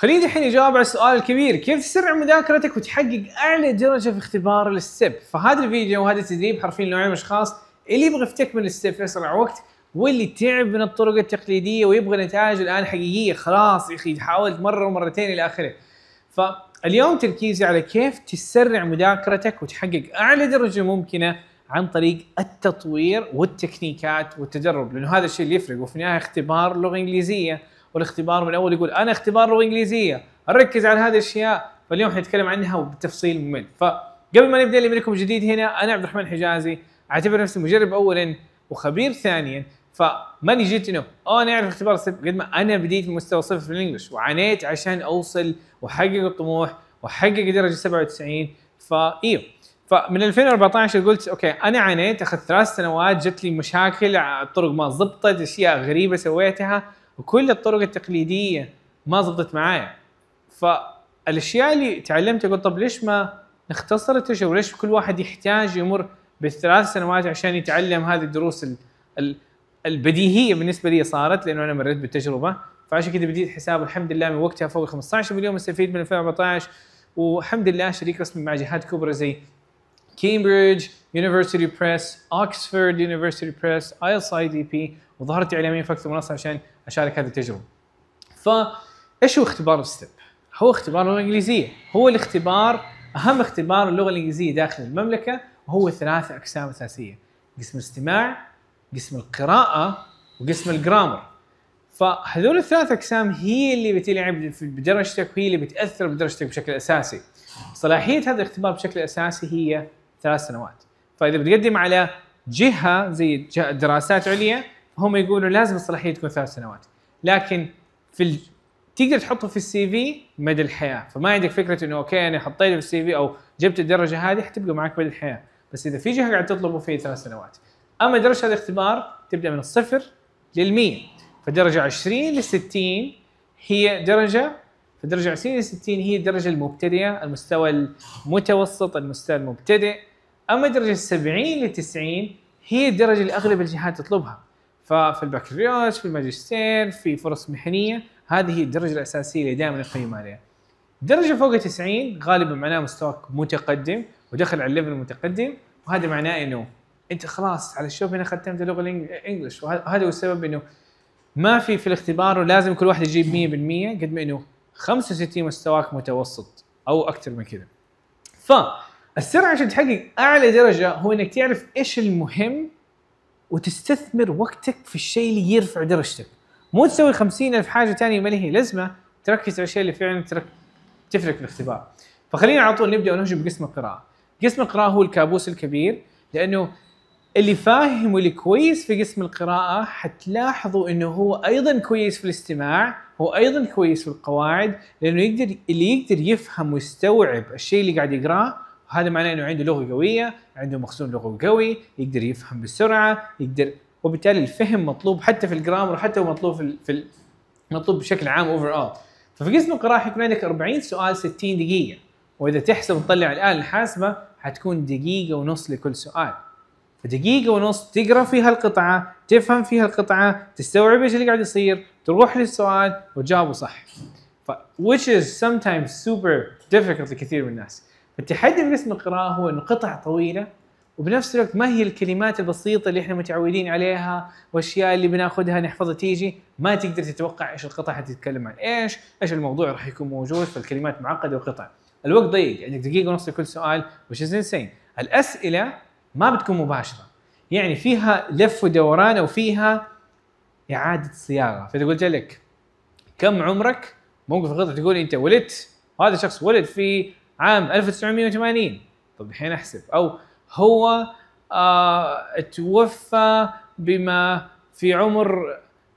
خليني الحين اجاوب على السؤال الكبير كيف تسرع مذاكرتك وتحقق اعلى درجه في اختبار الستيب فهذا الفيديو وهذا التدريب حرفيا نوعين من الاشخاص اللي يبغى يفتك من الستيب في اسرع وقت واللي تعب من الطرق التقليديه ويبغى نتائج الان حقيقيه خلاص يا اخي حاولت مره ومرتين الى اخره فاليوم تركيزي على كيف تسرع مذاكرتك وتحقق اعلى درجه ممكنه عن طريق التطوير والتكنيكات والتدرب لانه هذا الشيء اللي يفرق وفي النهايه اختبار لغه انجليزيه والاختبار من اول يقول انا اختبار لغه انجليزيه ركز على هذه الاشياء فاليوم حنتكلم عنها وبالتفصيل ممل فقبل ما نبدا اللي منكم جديد هنا انا عبد الرحمن حجازي اعتبر نفسي مجرب اولا وخبير ثانيا فماني جيت انه اه انا اعرف اختبار صفر قد ما انا بديت من مستوى صفر في الانجلش وعانيت عشان اوصل واحقق الطموح واحقق درجه 97 فايوه فمن 2014 قلت اوكي انا عانيت اخذت ثلاث سنوات جت لي مشاكل الطرق ما ضبطت اشياء غريبه سويتها وكل الطرق التقليديه ما ضبطت معايا فالاشياء اللي تعلمتها قلت طب ليش ما نختصر التجربه وليش كل واحد يحتاج يمر بالثلاث سنوات عشان يتعلم هذه الدروس البديهيه بالنسبه لي صارت لانه انا مريت بالتجربه فعشان كذا بديت حساب الحمد لله من وقتها فوق 15 مليون مستفيد من 2014 والحمد لله شريك رسمي مع جهات كبرى زي كامبريدج يونيفرسيتي بريس اوكسفورد يونيفرسيتي بريس اي اس اي دي بي وظهرت اعلاميا في اكثر منصه عشان اشارك هذه التجربه ايش هو اختبار ستيب هو اختبار اللغه الانجليزيه هو الاختبار اهم اختبار اللغه الانجليزيه داخل المملكه وهو ثلاث اقسام اساسيه قسم الاستماع قسم القراءه وقسم الجرامر فهذول الثلاث اقسام هي اللي بتلعب في بدرجتك وهي اللي بتاثر بدرجتك بشكل اساسي صلاحيه هذا الاختبار بشكل اساسي هي ثلاث سنوات فاذا بتقدم على جهه زي دراسات عليا هم يقولوا لازم الصلاحيه تكون ثلاث سنوات لكن في ال... تقدر تحطه في السي في مدى الحياه فما عندك فكره انه اوكي انا حطيته في السي في او جبت الدرجه هذه حتبقى معك مدى الحياه بس اذا في جهه قاعد تطلبه في ثلاث سنوات اما درجه الاختبار تبدا من الصفر لل100 فدرجه 20 لل60 هي درجه فدرجه 20 لل60 هي الدرجه المبتدئه المستوى المتوسط المستوى المبتدئ اما درجه 70 لل90 هي الدرجه اللي اغلب الجهات تطلبها ففي البكالوريوس في الماجستير في فرص مهنيه هذه هي الدرجه الاساسيه اللي دائما يقيم عليها درجه فوق 90 غالبا معناه مستواك متقدم ودخل على الليفل المتقدم وهذا معناه انه انت خلاص على الشوف انا ختمت اللغه الانجليش وهذا هو السبب انه ما في في الاختبار ولازم كل واحد يجيب 100% قد ما انه 65 مستواك متوسط او اكثر من كذا. فالسرعه عشان تحقق اعلى درجه هو انك تعرف ايش المهم وتستثمر وقتك في الشيء اللي يرفع درجتك مو تسوي خمسين ألف حاجة ثانيه ما لها لازمة تركز على الشيء اللي فعلا ترك تفرق في الاختبار فخلينا على طول نبدأ ونهجم بقسم القراءة قسم القراءة هو الكابوس الكبير لأنه اللي فاهم واللي كويس في قسم القراءة حتلاحظوا انه هو ايضا كويس في الاستماع، هو ايضا كويس في القواعد، لانه يقدر اللي يقدر يفهم ويستوعب الشيء اللي قاعد يقراه هذا معناه انه عنده لغه قويه عنده مخزون لغوي قوي يقدر يفهم بسرعه يقدر وبالتالي الفهم مطلوب حتى في الجرامر وحتى مطلوب في, ال... في ال... مطلوب بشكل عام اوفر اول ففي قسم القراءه حيكون عندك 40 سؤال 60 دقيقه واذا تحسب وتطلع الاله الحاسبه حتكون دقيقه ونص لكل سؤال فدقيقة ونص تقرا فيها القطعة، تفهم فيها القطعة، تستوعب ايش اللي قاعد يصير، تروح للسؤال وتجاوبه صح. ف which is sometimes super difficult لكثير من الناس. التحدي بالنسبه للقراءه هو انه قطع طويله وبنفس الوقت ما هي الكلمات البسيطة اللي احنا متعودين عليها والاشياء اللي بناخذها نحفظها تيجي ما تقدر تتوقع ايش القطع حتتكلم عن ايش، ايش الموضوع راح يكون موجود فالكلمات معقدة وقطع. الوقت ضيق عندك يعني دقيقة ونص لكل سؤال وش از انسين. الاسئلة ما بتكون مباشرة. يعني فيها لف ودوران وفيها إعادة صياغة، فإذا قلت لك كم عمرك؟ موقف غلط تقول أنت ولدت وهذا الشخص ولد في عام 1980 طب الحين احسب او هو آه توفى بما في عمر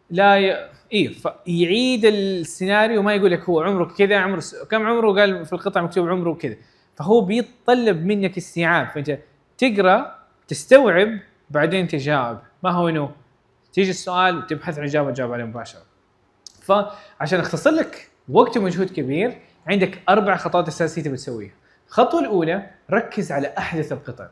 لا ي... ايه يعيد السيناريو ما يقول لك هو عمره كذا عمره س... كم عمره قال في القطعه مكتوب عمره كذا فهو بيتطلب منك استيعاب فانت تقرا تستوعب بعدين تجاوب ما هو انه تيجي السؤال وتبحث عن اجابه تجاوب عليه مباشره فعشان اختصر لك وقت ومجهود كبير عندك اربع خطوات اساسيه تبي تسويها الخطوه الاولى ركز على احدث القطع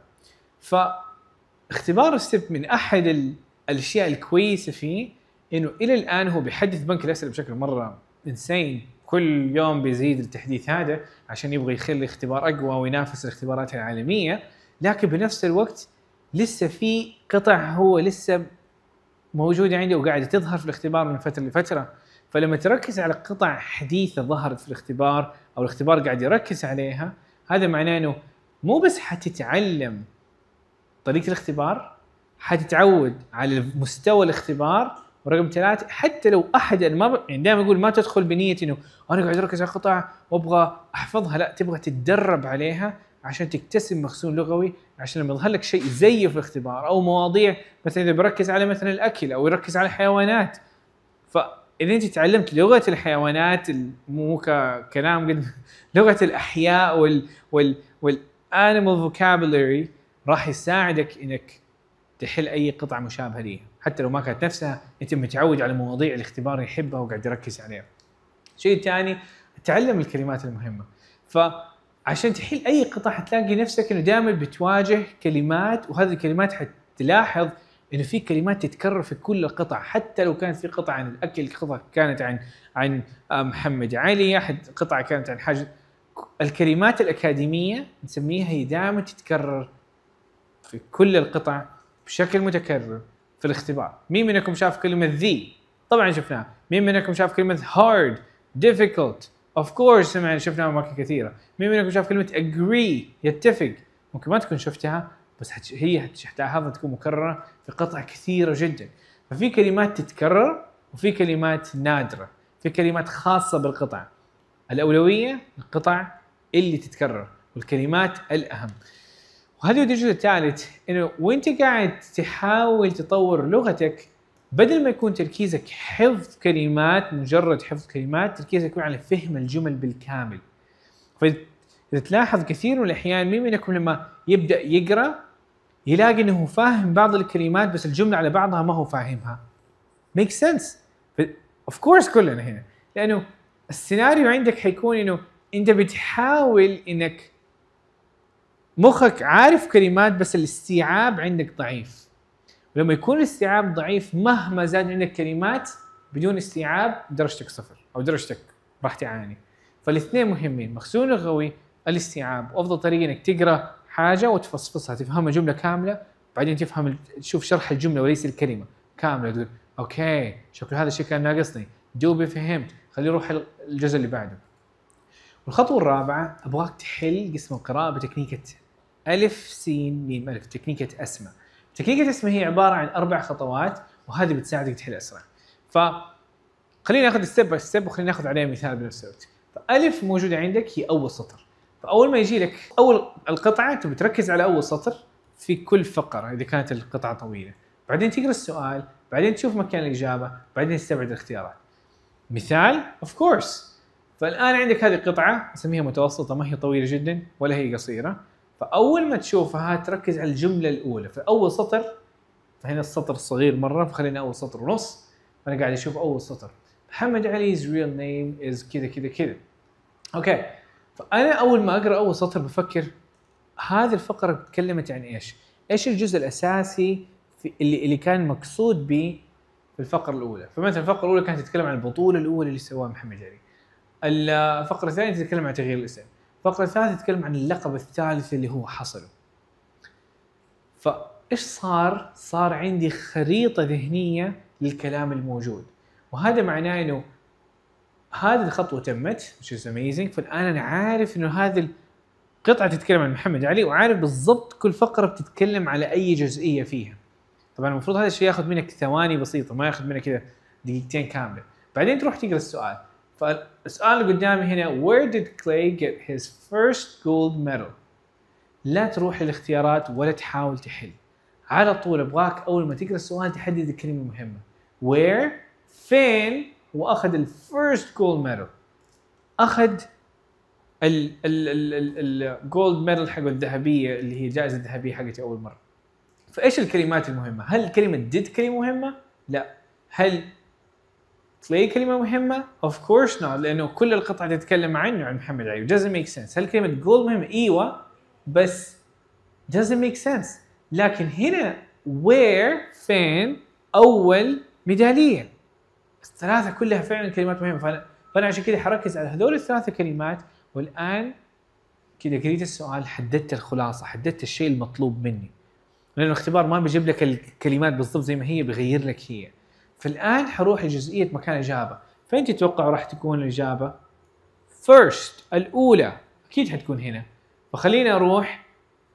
فاختبار السب من احد الاشياء الكويسه فيه انه الى الان هو بيحدث بنك الاسئله بشكل مره انسين كل يوم بيزيد التحديث هذا عشان يبغى يخلي اختبار اقوى وينافس الاختبارات العالميه لكن بنفس الوقت لسه في قطع هو لسه موجوده عنده وقاعده تظهر في الاختبار من فتره لفتره فلما تركز على قطع حديثه ظهرت في الاختبار او الاختبار قاعد يركز عليها هذا معناه انه مو بس حتتعلم طريقه الاختبار حتتعود على مستوى الاختبار ورقم ثلاثة حتى لو احد ما ب... يعني دائما اقول ما تدخل بنيه انه انا قاعد اركز على قطع وابغى احفظها لا تبغى تتدرب عليها عشان تكتسب مخزون لغوي عشان لما يظهر لك شيء زيه في الاختبار او مواضيع مثلا اذا بركز على مثلا الاكل او يركز على الحيوانات ف اذا انت تعلمت لغه الحيوانات مو كلام قد لغه الاحياء وال وال والانيمال فوكابلري راح يساعدك انك تحل اي قطعه مشابهه ليها حتى لو ما كانت نفسها انت متعود على مواضيع الاختبار يحبها وقاعد يركز عليها الشيء الثاني تعلم الكلمات المهمه فعشان تحل اي قطعه حتلاقي نفسك انه دائما بتواجه كلمات وهذه الكلمات حتلاحظ انه في كلمات تتكرر في كل القطع حتى لو كانت في قطعه عن الاكل قطعه كانت عن عن آه، محمد علي احد قطعه كانت عن حاجه الكلمات الاكاديميه نسميها هي دائما تتكرر في كل القطع بشكل متكرر في الاختبار مين منكم شاف كلمه ذي طبعا شفناها مين منكم شاف كلمه هارد difficult اوف كورس سمعنا شفناها اماكن كثيره مين منكم شاف كلمه agree يتفق ممكن ما تكون شفتها بس حتش هي هذا تكون مكرره في قطع كثيره جدا ففي كلمات تتكرر وفي كلمات نادره في كلمات خاصه بالقطع الاولويه القطع اللي تتكرر والكلمات الاهم وهذا الجزء الثالث انه وانت قاعد تحاول تطور لغتك بدل ما يكون تركيزك حفظ كلمات مجرد حفظ كلمات تركيزك يكون على فهم الجمل بالكامل فاذا تلاحظ كثير من الاحيان مين منكم لما يبدا يقرا يلاقي انه فاهم بعض الكلمات بس الجمله على بعضها ما هو فاهمها ميك سنس اوف كورس كلنا هنا لانه السيناريو عندك حيكون انه انت بتحاول انك مخك عارف كلمات بس الاستيعاب عندك ضعيف ولما يكون الاستيعاب ضعيف مهما زاد عندك كلمات بدون استيعاب درجتك صفر او درجتك راح تعاني فالاثنين مهمين مخزون لغوي الاستيعاب وافضل طريقه انك تقرا حاجه وتفصفصها تفهمها جمله كامله بعدين تفهم تشوف شرح الجمله وليس الكلمه كامله تقول اوكي شكل هذا الشيء كان ناقصني دوبي فهمت خليني اروح الجزء اللي بعده والخطوه الرابعه ابغاك تحل قسم القراءه بتكنيكه الف س م الف تكنيكه اسماء تكنيكه اسماء هي عباره عن اربع خطوات وهذه بتساعدك تحل اسرع ف خلينا ناخذ ستيب باي ستيب وخلينا ناخذ عليه مثال بنفس الوقت فالف موجوده عندك هي اول سطر فاول ما يجي لك اول القطعه تبي تركز على اول سطر في كل فقره اذا كانت القطعه طويله بعدين تقرا السؤال بعدين تشوف مكان الاجابه بعدين تستبعد الاختيارات مثال اوف كورس فالان عندك هذه القطعه نسميها متوسطه ما هي طويله جدا ولا هي قصيره فاول ما تشوفها تركز على الجمله الاولى فاول سطر فهنا السطر صغير مره فخلينا اول سطر ونص فانا قاعد اشوف اول سطر محمد علي's real name is كذا كذا كذا اوكي فانا اول ما اقرا اول سطر بفكر هذه الفقره تكلمت عن ايش؟ ايش الجزء الاساسي في اللي اللي كان مقصود به في الفقره الاولى، فمثلا الفقره الاولى كانت تتكلم عن البطوله الاولى اللي سواها محمد علي. الفقره الثانيه تتكلم عن تغيير الاسم. الفقره الثالثه تتكلم عن اللقب الثالث اللي هو حصله. فايش صار؟ صار عندي خريطه ذهنيه للكلام الموجود، وهذا معناه انه هذه الخطوه تمت which is amazing فالان انا عارف انه هذه القطعه تتكلم عن محمد علي وعارف بالضبط كل فقره بتتكلم على اي جزئيه فيها طبعا المفروض هذا الشيء ياخذ منك ثواني بسيطه ما ياخذ منك كذا دقيقتين كامله بعدين تروح تقرا السؤال فالسؤال اللي قدامي هنا where did Clay get his first gold medal لا تروح للاختيارات ولا تحاول تحل على طول ابغاك اول ما تقرا السؤال تحدد الكلمه المهمه where فين واخذ الفيرست جولد ميدل اخذ الجولد ميدال حق الذهبيه اللي هي الجائزه الذهبيه حقتي اول مره فايش الكلمات المهمه هل كلمه ديد كلمه مهمه لا هل بلاي كلمه مهمه اوف كورس نوت لانه كل القطعه تتكلم عنه عن محمد علي doesn't ميك سنس هل كلمه جولد مهمه ايوه بس doesn't ميك سنس لكن هنا وير فين اول ميداليه الثلاثه كلها فعلا كلمات مهمه فانا فانا عشان كذا حركز على هذول الثلاثه كلمات والان كذا قريت السؤال حددت الخلاصه حددت الشيء المطلوب مني لانه الاختبار ما بيجيب لك الكلمات بالضبط زي ما هي بيغير لك هي فالان حروح لجزئيه مكان اجابه فأنت تتوقع راح تكون الاجابه first الاولى اكيد حتكون هنا فخليني اروح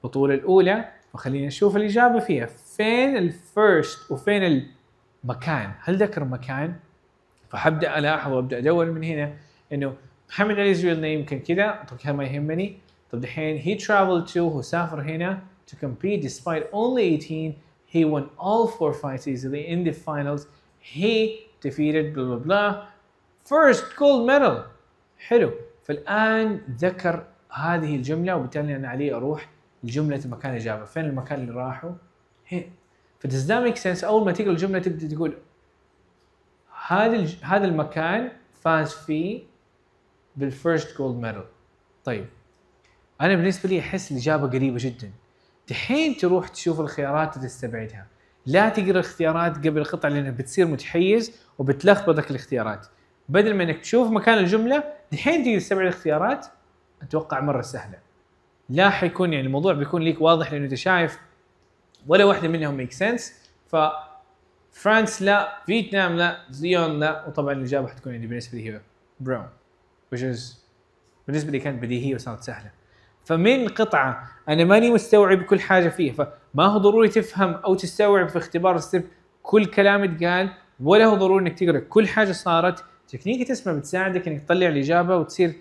البطوله الاولى وخلينا نشوف الاجابه فيها فين الفيرست وفين المكان هل ذكر مكان فحبدا الاحظ وابدا ادور من هنا انه محمد علي نيم يمكن كذا اترك ما يهمني طب دحين he traveled to هو سافر هنا to compete despite only 18 he won all four fights easily in the finals he defeated blah blah blah first gold medal حلو فالان ذكر هذه الجمله وبالتالي انا علي اروح لجمله المكان اللي جابه فين المكان اللي راحوا هنا فدز ذا ميك سنس اول ما تقرا الجمله تبدا تقول هذا الج... هذا المكان فاز فيه بالفيرست جولد ميدل طيب انا بالنسبه لي احس الاجابه قريبه جدا دحين تروح تشوف الخيارات وتستبعدها لا تقرا الاختيارات قبل القطع لانها بتصير متحيز وبتلخبطك الاختيارات بدل ما انك تشوف مكان الجمله دحين تقدر تستبعد الاختيارات اتوقع مره سهله لا حيكون يعني الموضوع بيكون ليك واضح لانه انت شايف ولا واحده منهم ميك سنس ف فرانس لا فيتنام لا زيون لا وطبعا الاجابه حتكون يعني بالنسبه لي هي براون which is بالنسبه لي كانت بديهيه وصارت سهله فمن قطعه انا ماني مستوعب كل حاجه فيها فما هو ضروري تفهم او تستوعب في اختبار السب كل كلام اتقال ولا هو ضروري انك تقرا كل حاجه صارت تكنيك تسمع بتساعدك انك تطلع الاجابه وتصير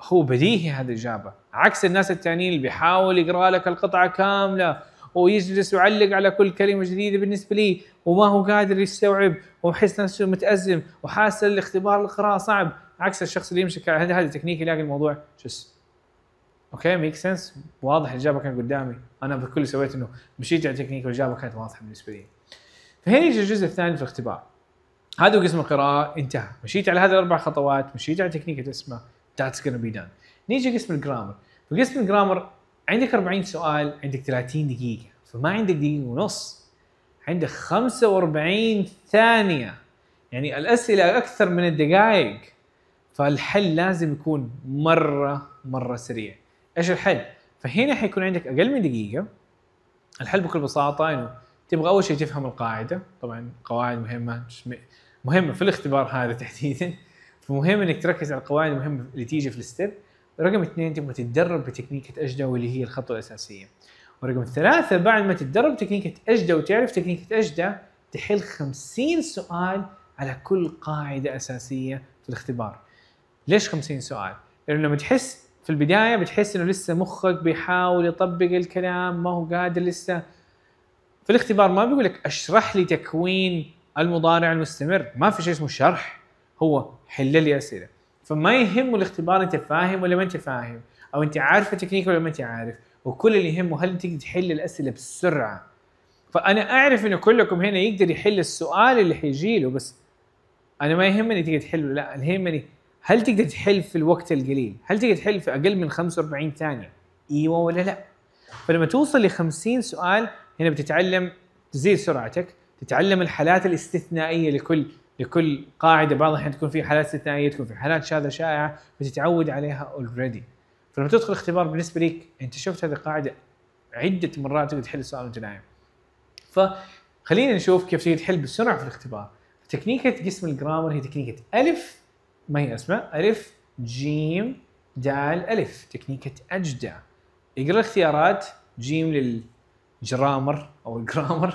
هو بديهي هذه الاجابه عكس الناس التانيين اللي بيحاول يقرا لك القطعه كامله ويجلس يعلق على كل كلمه جديده بالنسبه لي وما هو قادر يستوعب ويحس نفسه متازم وحاسس الاختبار القراءه صعب عكس الشخص اللي يمسك هذا هذا تكنيك يلاقي الموضوع شس اوكي ميك سنس واضح الاجابه كانت قدامي انا بكل اللي سويت انه مشيت على تكنيك والاجابه كانت واضحه بالنسبه لي فهنا يجي الجزء الثاني في الاختبار هذا قسم القراءه انتهى مشيت على هذه الاربع خطوات مشيت على تكنيك اسمه ذاتس gonna بي دان نيجي قسم الجرامر في قسم الجرامر عندك 40 سؤال عندك 30 دقيقة فما عندك دقيقة ونص عندك 45 ثانية يعني الأسئلة أكثر من الدقائق فالحل لازم يكون مرة مرة سريع إيش الحل؟ فهنا حيكون عندك أقل من دقيقة الحل بكل بساطة إنه تبغى أول شيء تفهم القاعدة طبعا قواعد مهمة مهمة في الاختبار هذا تحديدا فمهم إنك تركز على القواعد المهمة اللي تيجي في الستيب رقم اثنين تبغى تتدرب بتكنيكة أجدة واللي هي الخطوة الأساسية ورقم ثلاثة بعد ما تتدرب تكنيكة أجدة وتعرف تكنيكة أجدة تحل خمسين سؤال على كل قاعدة أساسية في الاختبار ليش خمسين سؤال؟ لأنه لما تحس في البداية بتحس إنه لسه مخك بيحاول يطبق الكلام ما هو قادر لسه في الاختبار ما بيقول لك اشرح لي تكوين المضارع المستمر ما في شيء اسمه شرح هو حل لي أسئلة فما يهمه الاختبار انت فاهم ولا ما انت فاهم او انت عارف التكنيك ولا ما انت عارف وكل اللي يهمه هل تقدر تحل الاسئله بسرعه فانا اعرف انه كلكم هنا يقدر يحل السؤال اللي حيجي له بس انا ما يهمني تقدر تحله لا يهمني هل تقدر تحل في الوقت القليل هل تقدر تحل في اقل من 45 ثانيه ايوه ولا لا فلما توصل ل 50 سؤال هنا بتتعلم تزيد سرعتك تتعلم الحالات الاستثنائيه لكل لكل قاعده بعض الاحيان تكون في حالات استثنائيه تكون في حالات شاذه شائعه بتتعود عليها اولريدي فلما تدخل اختبار بالنسبه لك انت شفت هذه القاعده عده مرات تقدر تحل السؤال وانت نايم فخلينا نشوف كيف تقدر تحل بسرعه في الاختبار تكنيكة قسم الجرامر هي تكنيكة ألف ما هي أسماء ألف جيم دال ألف تكنيكة أجدع اقرأ الاختيارات جيم للجرامر أو الجرامر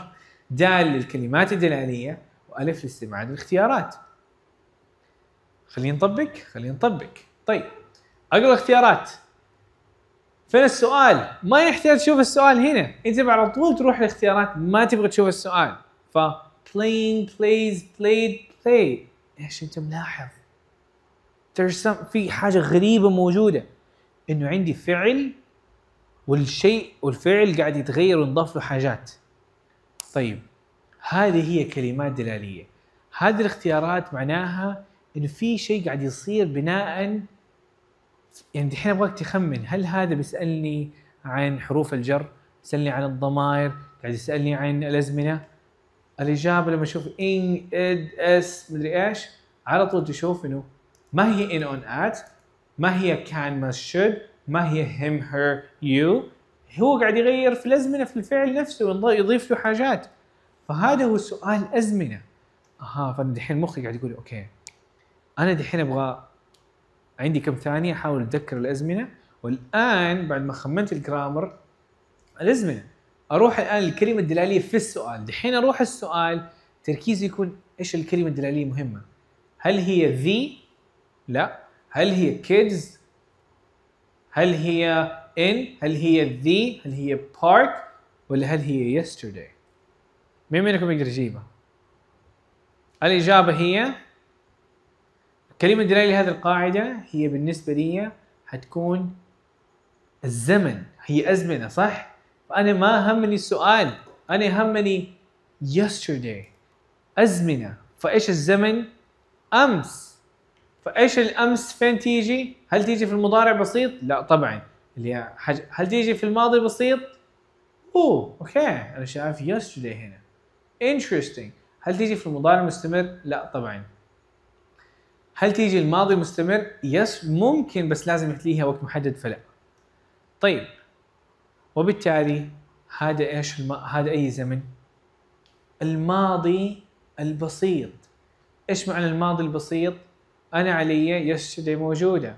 دال للكلمات الدلالية والف الاستماع الاختيارات خلينا نطبق خلينا نطبق طيب اقرا الاختيارات فين السؤال ما يحتاج تشوف السؤال هنا انت على طول تروح الاختيارات ما تبغى تشوف السؤال ف playing plays played play ايش انت ملاحظ there's some في حاجه غريبه موجوده انه عندي فعل والشيء والفعل قاعد يتغير ونضاف له حاجات طيب هذه هي كلمات دلاليه هذه الاختيارات معناها ان في شيء قاعد يصير بناء يعني الحين ابغاك تخمن هل هذا بيسالني عن حروف الجر بيسالني عن الضمائر قاعد يسالني عن الازمنه الاجابه لما اشوف ان اد اس مدري ايش على طول تشوف انه ما هي ان اون ات ما هي كان ما شود ما هي هيم هير يو هو قاعد يغير في الازمنه في الفعل نفسه يضيف له حاجات فهذا هو سؤال الازمنه اها فانا دحين مخي قاعد يقول اوكي انا دحين ابغى عندي كم ثانيه احاول اتذكر الازمنه والان بعد ما خمنت الجرامر الازمنه اروح الان الكلمه الدلاليه في السؤال دحين اروح السؤال تركيزي يكون ايش الكلمه الدلاليه مهمه هل هي ذي لا هل هي كيدز هل هي ان هل هي ذي هل هي بارك ولا هل هي يسترداي مين منكم يقدر يجيبها؟ الإجابة هي الكلمة الدلالة لهذه القاعدة هي بالنسبة لي حتكون الزمن هي أزمنة صح؟ فأنا ما همني السؤال أنا همني yesterday أزمنة فإيش الزمن؟ أمس فإيش الأمس فين تيجي؟ هل تيجي في المضارع بسيط؟ لا طبعا اللي هل تيجي في الماضي بسيط؟ أوه أوكي أنا شايف yesterday هنا interesting هل تيجي في المضارع المستمر؟ لا طبعا هل تيجي الماضي المستمر؟ يس ممكن بس لازم تليها وقت محدد فلا طيب وبالتالي هذا ايش الم... هذا اي زمن؟ الماضي البسيط ايش معنى الماضي البسيط؟ انا علي يستدعي موجوده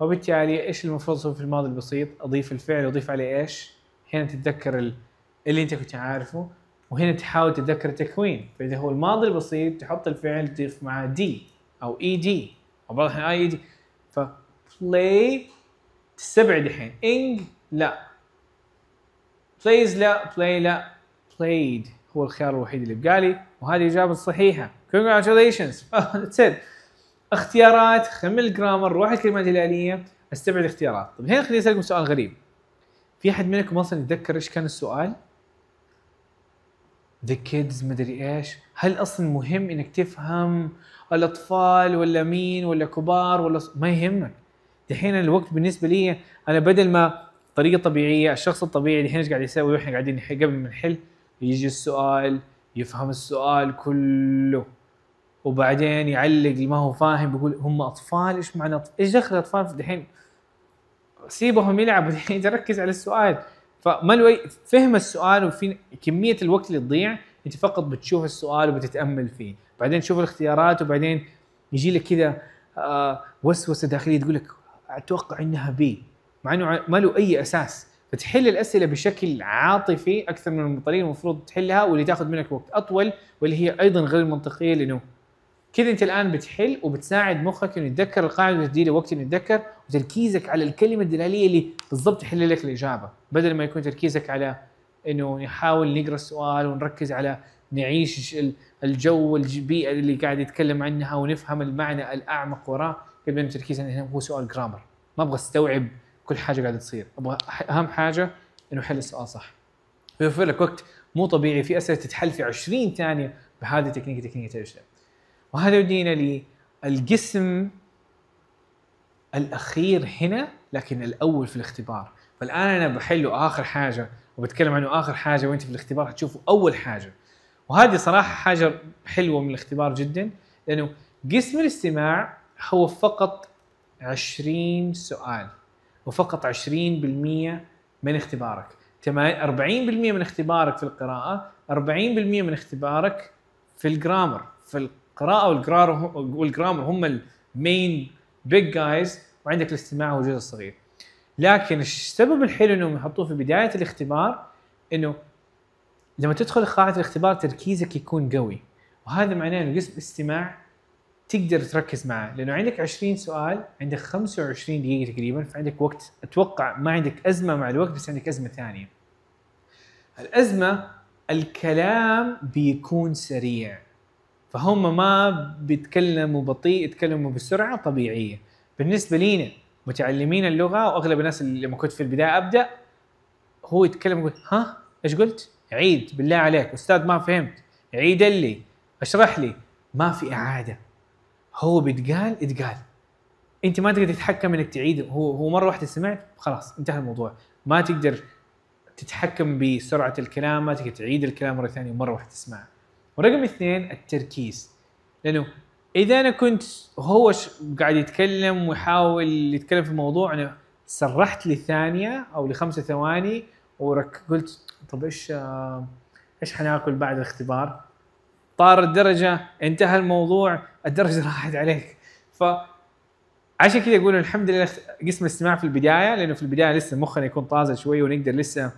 وبالتالي ايش المفروض في الماضي البسيط؟ اضيف الفعل واضيف عليه ايش؟ هنا تتذكر اللي انت كنت عارفه وهنا تحاول تتذكر التكوين فاذا هو الماضي البسيط تحط الفعل تضيف مع دي او اي e دي او بعض الاحيان اي دي e ف play تستبعد الحين انج لا plays لا play لا played هو الخيار الوحيد اللي بقالي وهذه الاجابه الصحيحه congratulations oh, that's it اختيارات خمل الجرامر روح الكلمات الاليه استبعد اختيارات طيب هنا خليني اسالكم سؤال غريب في احد منكم اصلا يتذكر ايش كان السؤال؟ ذا كيدز مدري ايش هل اصلا مهم انك تفهم الاطفال ولا مين ولا كبار ولا ما يهمك دحين الوقت بالنسبه لي انا بدل ما طريقه طبيعيه الشخص الطبيعي دحين ايش قاعد يسوي واحنا قاعدين قبل ما نحل يجي السؤال يفهم السؤال كله وبعدين يعلق اللي ما هو فاهم بيقول هم اطفال ايش معنى ايش دخل الاطفال دحين سيبهم يلعبوا دحين ركز على السؤال فما فملوي فهم السؤال وفي كميه الوقت اللي تضيع انت فقط بتشوف السؤال وبتتامل فيه بعدين تشوف الاختيارات وبعدين يجي لك كذا آه وسوسه داخليه تقول لك اتوقع انها بي مع انه ما له اي اساس فتحل الاسئله بشكل عاطفي اكثر من المطرين المفروض تحلها واللي تاخذ منك وقت اطول واللي هي ايضا غير منطقيه لانه كذا انت الان بتحل وبتساعد مخك انه يتذكر القاعده دي لوقت انه يتذكر وتركيزك على الكلمه الدلاليه اللي بالضبط تحل لك الاجابه بدل ما يكون تركيزك على انه نحاول نقرا السؤال ونركز على نعيش الجو البيئه اللي قاعد يتكلم عنها ونفهم المعنى الاعمق وراه قبل ما تركيزنا هنا هو سؤال جرامر ما ابغى استوعب كل حاجه قاعده تصير ابغى اهم حاجه انه حل السؤال صح يوفر لك وقت مو طبيعي في اسئله تتحل في 20 ثانيه بهذه تكنيك تكنيك ايش وهذا يودينا للقسم الاخير هنا لكن الاول في الاختبار فالان انا بحله اخر حاجه وبتكلم عنه اخر حاجه وانت في الاختبار هتشوفوا اول حاجه وهذه صراحه حاجه حلوه من الاختبار جدا لانه قسم الاستماع هو فقط 20 سؤال وفقط 20% من اختبارك 40% من اختبارك في القراءة 40% من اختبارك في الجرامر في القراءه والجرار والجرامر هم المين بيج جايز وعندك الاستماع هو الجزء الصغير لكن السبب الحلو انهم يحطوه في بدايه الاختبار انه لما تدخل قاعه الاختبار تركيزك يكون قوي وهذا معناه انه قسم استماع تقدر تركز معه لانه عندك 20 سؤال عندك 25 دقيقه تقريبا فعندك وقت اتوقع ما عندك ازمه مع الوقت بس عندك ازمه ثانيه الازمه الكلام بيكون سريع فهم ما بيتكلموا بطيء يتكلموا بسرعه طبيعيه بالنسبه لينا متعلمين اللغه واغلب الناس اللي لما كنت في البدايه ابدا هو يتكلم يقول ها ايش قلت؟ عيد بالله عليك استاذ ما فهمت عيد لي اشرح لي ما في اعاده هو بيتقال اتقال انت ما تقدر تتحكم انك تعيد هو هو مره واحده سمعت خلاص انتهى الموضوع ما تقدر تتحكم بسرعه الكلام ما تقدر تعيد الكلام مره ثانيه مره واحده تسمعه ورقم اثنين التركيز لانه اذا انا كنت هو قاعد يتكلم ويحاول يتكلم في الموضوع انا سرحت لثانيه او لخمسه ثواني ورك قلت طب ايش ايش حناكل بعد الاختبار؟ طار الدرجه انتهى الموضوع الدرجه راحت عليك ف عشان كذا يقولوا الحمد لله قسم الاستماع في البدايه لانه في البدايه لسه مخنا يكون طازج شويه ونقدر لسه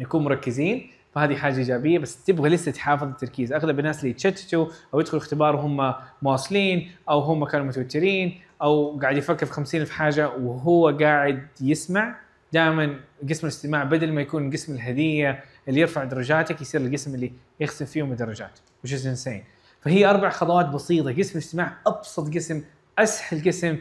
نكون مركزين فهذه حاجه ايجابيه بس تبغى لسه تحافظ التركيز اغلب الناس اللي يتشتتوا او يدخلوا اختبار وهم مواصلين او هم كانوا متوترين او قاعد يفكر في 50 في حاجه وهو قاعد يسمع دائما قسم الاستماع بدل ما يكون قسم الهديه اللي يرفع درجاتك يصير القسم اللي يخسر فيهم الدرجات which is insane فهي اربع خطوات بسيطه قسم الاجتماع ابسط قسم اسهل قسم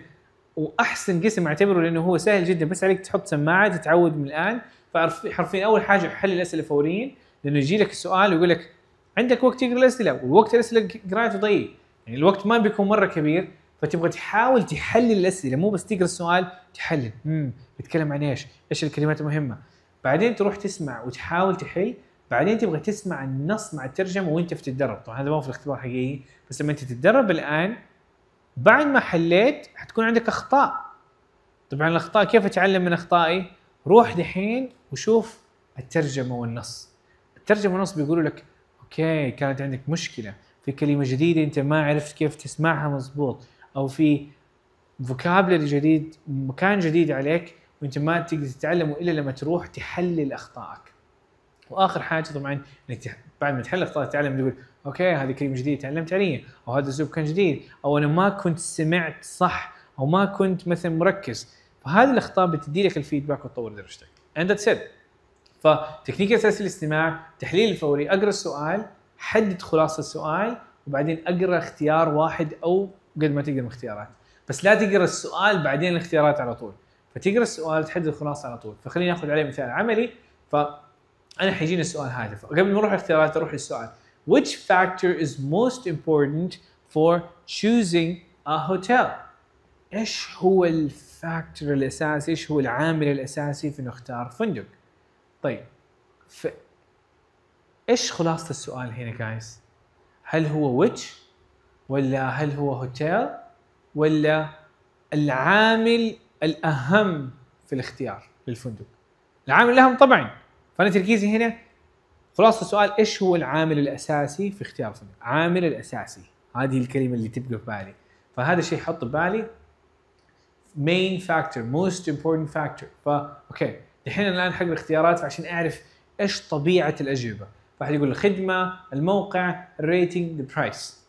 واحسن قسم اعتبره لانه هو سهل جدا بس عليك تحط سماعه تتعود من الان فحرفيا اول حاجه حل الاسئله فوريا لانه يجي لك السؤال ويقول لك عندك وقت تقرا الاسئله والوقت الاسئله قرايته ضيق يعني الوقت ما بيكون مره كبير فتبغى تحاول تحلل الاسئله مو بس تقرا السؤال تحلل امم بيتكلم عن ايش؟ ايش الكلمات المهمه؟ بعدين تروح تسمع وتحاول تحل بعدين تبغى تسمع النص مع الترجمه وانت بتتدرب طبعا هذا ما هو في الاختبار حقيقي بس لما انت تتدرب الان بعد ما حليت حتكون عندك اخطاء طبعا الاخطاء كيف اتعلم من اخطائي؟ روح دحين وشوف الترجمه والنص ترجمه ونص بيقولوا لك اوكي كانت عندك مشكله في كلمه جديده انت ما عرفت كيف تسمعها مضبوط او في فوكابلري جديد مكان جديد عليك وانت ما تقدر تتعلمه الا لما تروح تحلل اخطائك واخر حاجه طبعا انك بعد ما تحل اخطاء تتعلم تقول اوكي هذه كلمه جديده تعلمت عليها او هذا الاسلوب كان جديد او انا ما كنت سمعت صح او ما كنت مثلا مركز فهذه الاخطاء بتدي لك الفيدباك وتطور درجتك and that's it فتكنيك اساسي الاستماع تحليل الفوري اقرا السؤال حدد خلاصه السؤال وبعدين اقرا اختيار واحد او قد ما تقدر من اختيارات بس لا تقرا السؤال بعدين الاختيارات على طول فتقرا السؤال تحدد الخلاصه على طول فخلينا ناخذ عليه مثال عملي فانا حيجيني السؤال هذا فقبل ما اروح الاختيارات اروح للسؤال which factor is most important for choosing a hotel ايش هو الفاكتور الاساسي ايش هو العامل الاساسي في انه اختار فندق طيب ف... ايش خلاصه السؤال هنا جايز هل هو ويتش ولا هل هو هوتيل ولا العامل الاهم في الاختيار للفندق العامل الاهم طبعا فانا تركيزي هنا خلاصه السؤال ايش هو العامل الاساسي في اختيار الفندق عامل الاساسي هذه الكلمه اللي تبقى في بالي فهذا الشيء حط ببالي main factor most important factor ف اوكي الحين انا الان حق الاختيارات عشان اعرف ايش طبيعه الاجوبه واحد يقول الخدمه الموقع الريتنج البرايس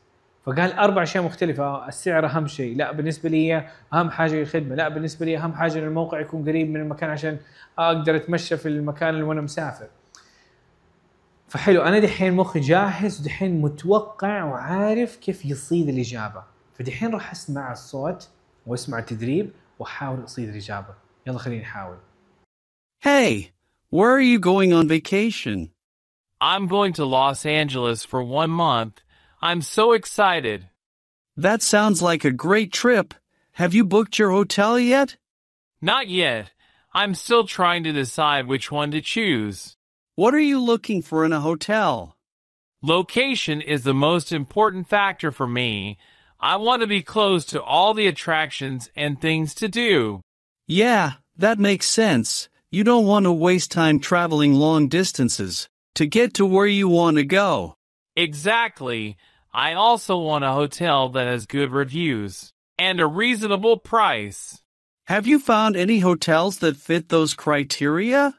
فقال اربع اشياء مختلفه السعر اهم شيء لا بالنسبه لي اهم حاجه الخدمه لا بالنسبه لي اهم حاجه ان الموقع يكون قريب من المكان عشان اقدر اتمشى في المكان اللي وانا مسافر فحلو انا دحين مخي جاهز ودحين متوقع وعارف كيف يصيد الاجابه فدحين راح اسمع الصوت واسمع التدريب واحاول اصيد الاجابه يلا خليني احاول Hey, where are you going on vacation? I'm going to Los Angeles for one month. I'm so excited. That sounds like a great trip. Have you booked your hotel yet? Not yet. I'm still trying to decide which one to choose. What are you looking for in a hotel? Location is the most important factor for me. I want to be close to all the attractions and things to do. Yeah, that makes sense. You don't want to waste time traveling long distances to get to where you want to go. Exactly. I also want a hotel that has good reviews and a reasonable price. Have you found any hotels that fit those criteria?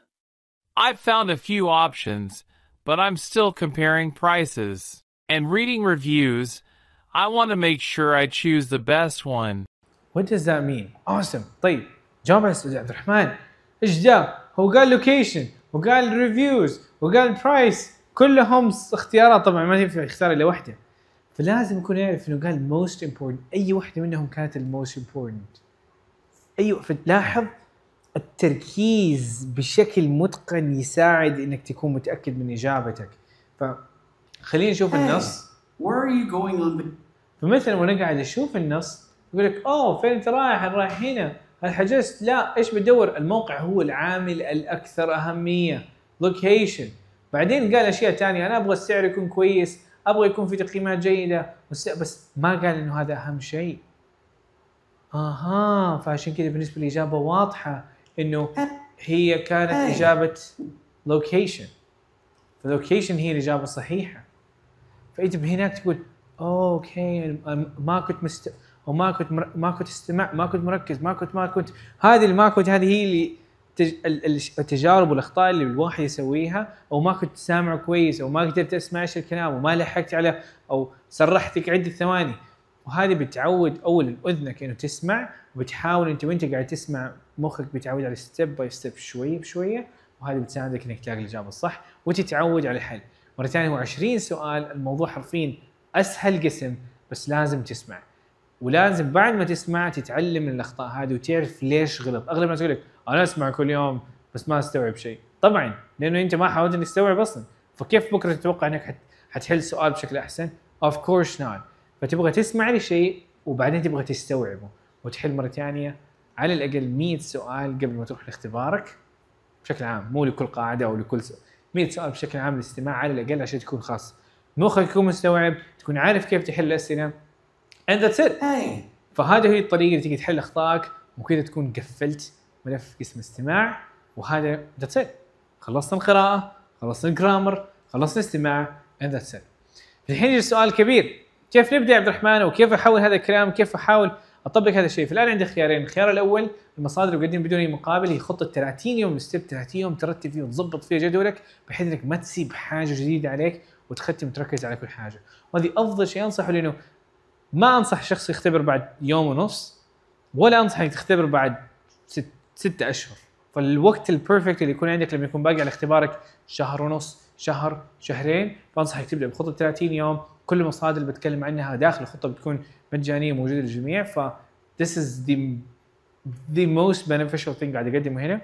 I've found a few options, but I'm still comparing prices and reading reviews. I want to make sure I choose the best one. What does that mean? Awesome. طيب جاوب على عبد الرحمن. ايش جاء هو قال لوكيشن وقال ريفيوز وقال برايس كلهم اختيارات طبعا ما ينفع يختار الا واحده فلازم يكون يعرف انه قال موست امبورتنت اي واحده منهم كانت الموست امبورتنت ايوه فتلاحظ التركيز بشكل متقن يساعد انك تكون متاكد من اجابتك فخلينا نشوف hey, النص where are you going on the... فمثلا وانا قاعد اشوف النص يقول لك اوه فين انت رايح؟ انا رايح هنا هل حجزت؟ لا، ايش بدور؟ الموقع هو العامل الاكثر اهميه، لوكيشن، بعدين قال اشياء ثانيه انا ابغى السعر يكون كويس، ابغى يكون في تقييمات جيده، بس ما قال انه هذا اهم شيء. اها فعشان كذا بالنسبه للاجابه واضحه انه هي كانت اجابه لوكيشن. فلوكيشن هي الاجابه الصحيحه. فانت بهناك تقول اوكي ما كنت مست وما كنت مر... ما كنت استمع ما كنت مركز ما كنت ما كنت هذه ما كنت هذه هي اللي تج... التجارب والاخطاء اللي الواحد يسويها او ما كنت سامع كويس او ما قدرت اسمع ايش الكلام وما لحقت على او سرحتك عده ثواني وهذه بتعود اول اذنك انه تسمع وبتحاول انت وانت قاعد تسمع مخك بتعود على ستيب باي ستيب شويه بشويه وهذه بتساعدك انك تلاقي الاجابه الصح وتتعود على الحل مره ثانيه هو 20 سؤال الموضوع حرفيا اسهل قسم بس لازم تسمع ولازم بعد ما تسمع تتعلم من الاخطاء هذه وتعرف ليش غلط اغلب الناس يقول لك انا اسمع كل يوم بس ما استوعب شيء طبعا لانه انت ما حاولت انك تستوعب اصلا فكيف بكره تتوقع انك حتحل سؤال بشكل احسن اوف كورس نوت فتبغى تسمع لشيء وبعدين تبغى تستوعبه وتحل مره ثانيه على الاقل 100 سؤال قبل ما تروح لاختبارك بشكل عام مو لكل قاعده او لكل سؤال 100 سؤال بشكل عام للاستماع على الاقل عشان تكون خاص مخك يكون مستوعب تكون عارف كيف تحل الاسئله اند ذاتس ات فهذه هي الطريقه اللي تقدر تحل اخطائك وكذا تكون قفلت ملف قسم استماع وهذا ذاتس ات خلصنا القراءه خلصنا الجرامر خلصنا الاستماع اند ذاتس ات الحين يجي السؤال الكبير كيف نبدا يا عبد الرحمن وكيف احول هذا الكلام كيف احاول اطبق هذا الشيء فالان عندي خيارين الخيار الاول المصادر اللي تقدم بدون اي مقابل هي خطه 30 يوم ستيب 30 يوم ترتب فيه وتظبط فيه جدولك بحيث انك ما تسيب حاجه جديده عليك وتختم وتركز على كل حاجه وهذه افضل شيء انصحه لانه ما انصح شخص يختبر بعد يوم ونص ولا انصح انك تختبر بعد ست, ست اشهر فالوقت البرفكت اللي يكون عندك لما يكون باقي على اختبارك شهر ونص شهر شهرين فانصحك تبدا بخطه 30 يوم كل المصادر اللي بتكلم عنها داخل الخطه بتكون مجانيه موجوده للجميع ف this is the the most beneficial thing قاعد اقدمه هنا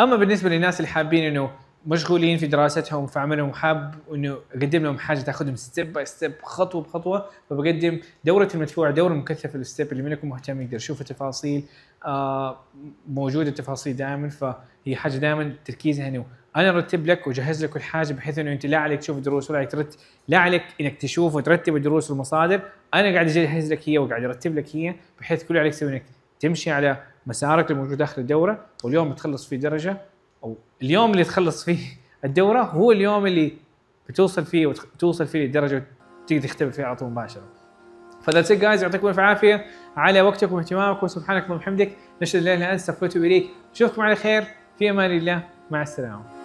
اما بالنسبه للناس اللي حابين انه مشغولين في دراستهم في عملهم حاب انه اقدم لهم حاجه تاخذهم ستيب باي ستيب خطوه بخطوه فبقدم دوره المدفوع دوره مكثفه الستيب اللي منكم مهتم يقدر يشوف التفاصيل آه موجوده التفاصيل دائما فهي حاجه دائما تركيزها انه انا ارتب لك واجهز لك كل حاجه بحيث انه انت لا عليك تشوف الدروس ولا عليك ترت لا عليك انك تشوف وترتب الدروس والمصادر انا قاعد اجهز لك هي وقاعد ارتب لك هي بحيث كل عليك تسوي انك تمشي على مسارك الموجود داخل الدوره واليوم بتخلص في درجه او اليوم اللي تخلص فيه الدوره هو اليوم اللي بتوصل فيه وتوصل فيه لدرجه تقدر تختبر فيه على طول مباشره. فذاتس ات جايز يعطيكم الف عافيه على وقتكم واهتمامكم سبحانك اللهم وبحمدك نشهد ان لا اله الا انت استغفرك وبريك اشوفكم على خير في امان الله مع السلامه.